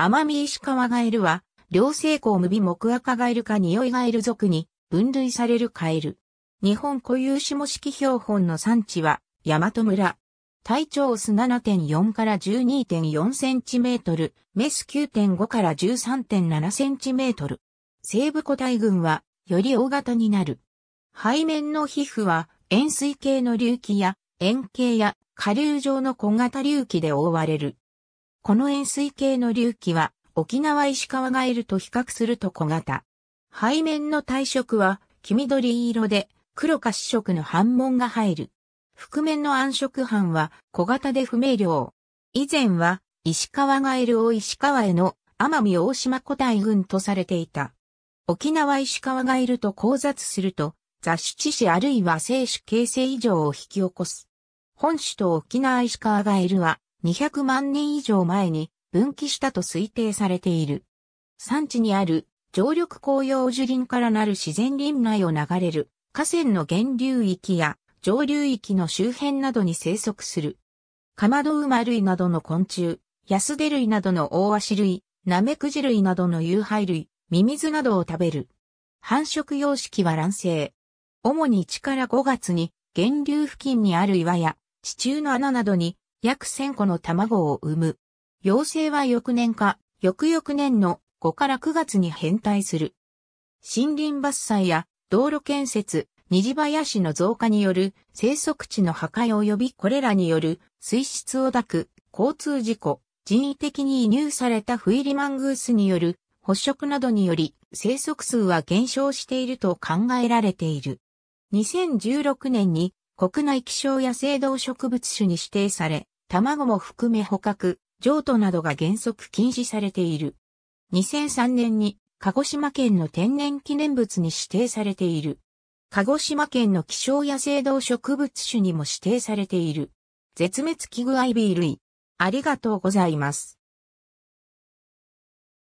イシ石川ガエルは、両性項無美木赤ガエルか匂いガエル属に分類されるカエル。日本固有種模式標本の産地は、大和村。体長オス7.4から12.4センチメートル、メス9.5から13.7センチメートル。西部個体群は、より大型になる。背面の皮膚は、円錐形の隆起や、円形や、下流状の小型隆起で覆われる。この円錐形の隆起は沖縄石川ガエルと比較すると小型。背面の体色は黄緑色で黒か四色の斑紋が入る。覆面の暗色斑は小型で不明瞭。以前は石川ガエルを石川への奄美大島古代群とされていた。沖縄石川ガエルと交雑すると雑種致死あるいは生種形成異常を引き起こす。本種と沖縄石川ガエルは200万年以上前に分岐したと推定されている。山地にある常緑紅葉樹林からなる自然林内を流れる河川の源流域や上流域の周辺などに生息する。カマドウマ類などの昆虫、ヤスデ類などの大足類、ナメクジ類などの有害類、ミミズなどを食べる。繁殖様式は卵生。主に1から5月に源流付近にある岩や地中の穴などに約1000個の卵を産む。幼生は翌年か、翌々年の5から9月に変態する。森林伐採や道路建設、虹林の増加による生息地の破壊及びこれらによる水質を抱く交通事故、人為的に移入されたフイリマングースによる捕食などにより生息数は減少していると考えられている。2016年に国内気象野生動植物種に指定され、卵も含め捕獲、譲渡などが原則禁止されている。2003年に鹿児島県の天然記念物に指定されている。鹿児島県の気象野生動植物種にも指定されている。絶滅危惧アイビー類。ありがとうございます。